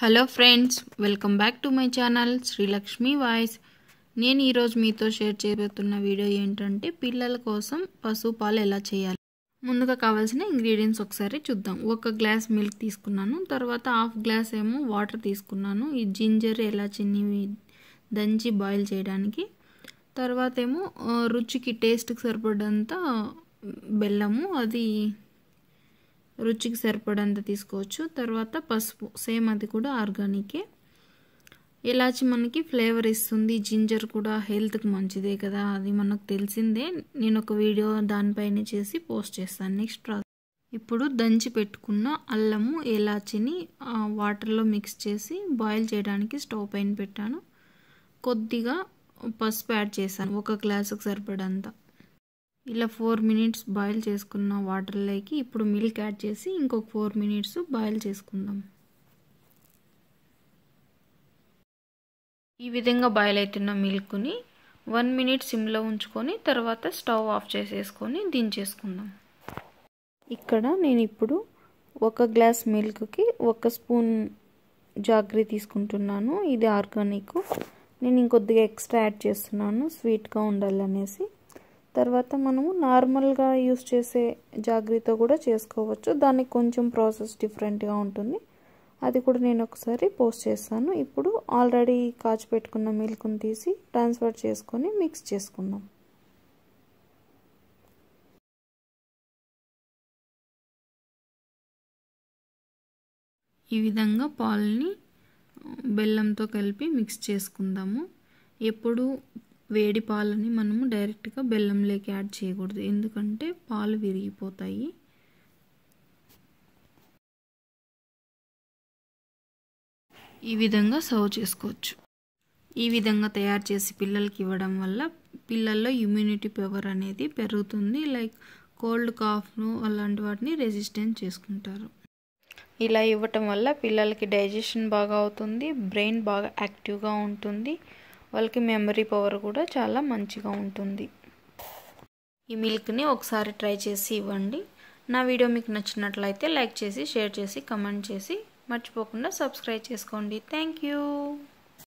hello friends welcome back to my channel Srilakshmi voice నేను ఈరోజు మీతో షేర్ చేయబోతున్న వీడియో ఏంటంటే పిల్లల కోసం పశువు పాలు ఎలా చేయాలి ముందుగా కావాల్సిన ఇంగ్రీడియంట్స్ ఒకసారి చూద్దాం ఒక గ్లాస్ మిల్క్ తీసుకున్నాను తర్వాత హాఫ్ గ్లాస్ ఏమో వాటర్ తీసుకున్నాను ఈ జింజర్ ఎలా చిన్ని దంచి బాయిల్ చేయడానికి తర్వాత ఏమో రుచికి టేస్ట్కి సరిపడంత బెల్లము అది రుచికి సరిపడంత తీసుకోవచ్చు తర్వాత పసుపు సేమ్ అది కూడా ఆర్గానికే ఇలాచి మనకి ఫ్లేవర్ ఇస్తుంది జింజర్ కూడా హెల్త్కి మంచిదే కదా అది మనకు తెలిసిందే నేను ఒక వీడియో దానిపైన చేసి పోస్ట్ చేస్తాను నెక్స్ట్ ప్రాసెస్ ఇప్పుడు దంచి పెట్టుకున్న అల్లము ఇలాచిని వాటర్లో మిక్స్ చేసి బాయిల్ చేయడానికి స్టవ్ పైన పెట్టాను కొద్దిగా పసుపు యాడ్ చేశాను ఒక గ్లాసుకు సరిపడంత ఇలా ఫోర్ మినిట్స్ బాయిల్ చేసుకున్న వాటర్లోకి ఇప్పుడు మిల్క్ యాడ్ చేసి ఇంకొక ఫోర్ మినిట్స్ బాయిల్ చేసుకుందాం ఈ విధంగా బాయిల్ అవుతున్న మిల్క్ని వన్ మినిట్ సిమ్లో ఉంచుకొని తర్వాత స్టవ్ ఆఫ్ చేసేసుకొని దించేసుకుందాం ఇక్కడ నేను ఇప్పుడు ఒక గ్లాస్ మిల్క్కి ఒక స్పూన్ జాగ్రీ తీసుకుంటున్నాను ఇది ఆర్గానిక్ నేను ఇంకొద్దిగా ఎక్స్ట్రా యాడ్ చేస్తున్నాను స్వీట్గా ఉండాలనేసి తర్వాత మనము నార్మల్గా యూస్ చేసే జాగ్రత్త కూడా చేసుకోవచ్చు దానికి కొంచెం ప్రాసెస్ డిఫరెంట్గా ఉంటుంది అది కూడా నేను ఒకసారి పోస్ట్ చేస్తాను ఇప్పుడు ఆల్రెడీ కాచి పెట్టుకున్న మిల్క్ని తీసి ట్రాన్స్ఫర్ చేసుకొని మిక్స్ చేసుకుందాం ఈ విధంగా పాలని బెల్లంతో కలిపి మిక్స్ చేసుకుందాము ఎప్పుడు వేడి పాలని మనము డైరెక్ట్గా బెల్లంలోకి యాడ్ చేయకూడదు ఎందుకంటే పాలు విరిగిపోతాయి ఈ విధంగా సర్వ్ చేసుకోవచ్చు ఈ విధంగా తయారు చేసి పిల్లలకి ఇవ్వడం వల్ల పిల్లల్లో ఇమ్యూనిటీ పవర్ అనేది పెరుగుతుంది లైక్ కోల్డ్ కాఫ్ను అలాంటి వాటిని రెసిస్టెన్స్ చేసుకుంటారు ఇలా ఇవ్వటం వల్ల పిల్లలకి డైజెషన్ బాగా అవుతుంది బ్రెయిన్ బాగా యాక్టివ్గా ఉంటుంది వాళ్ళకి మెమరీ పవర్ కూడా చాలా మంచిగా ఉంటుంది ఈ మిల్క్ని ఒకసారి ట్రై చేసి ఇవ్వండి నా వీడియో మీకు నచ్చినట్లయితే లైక్ చేసి షేర్ చేసి కమెంట్ చేసి మర్చిపోకుండా సబ్స్క్రైబ్ చేసుకోండి థ్యాంక్ యూ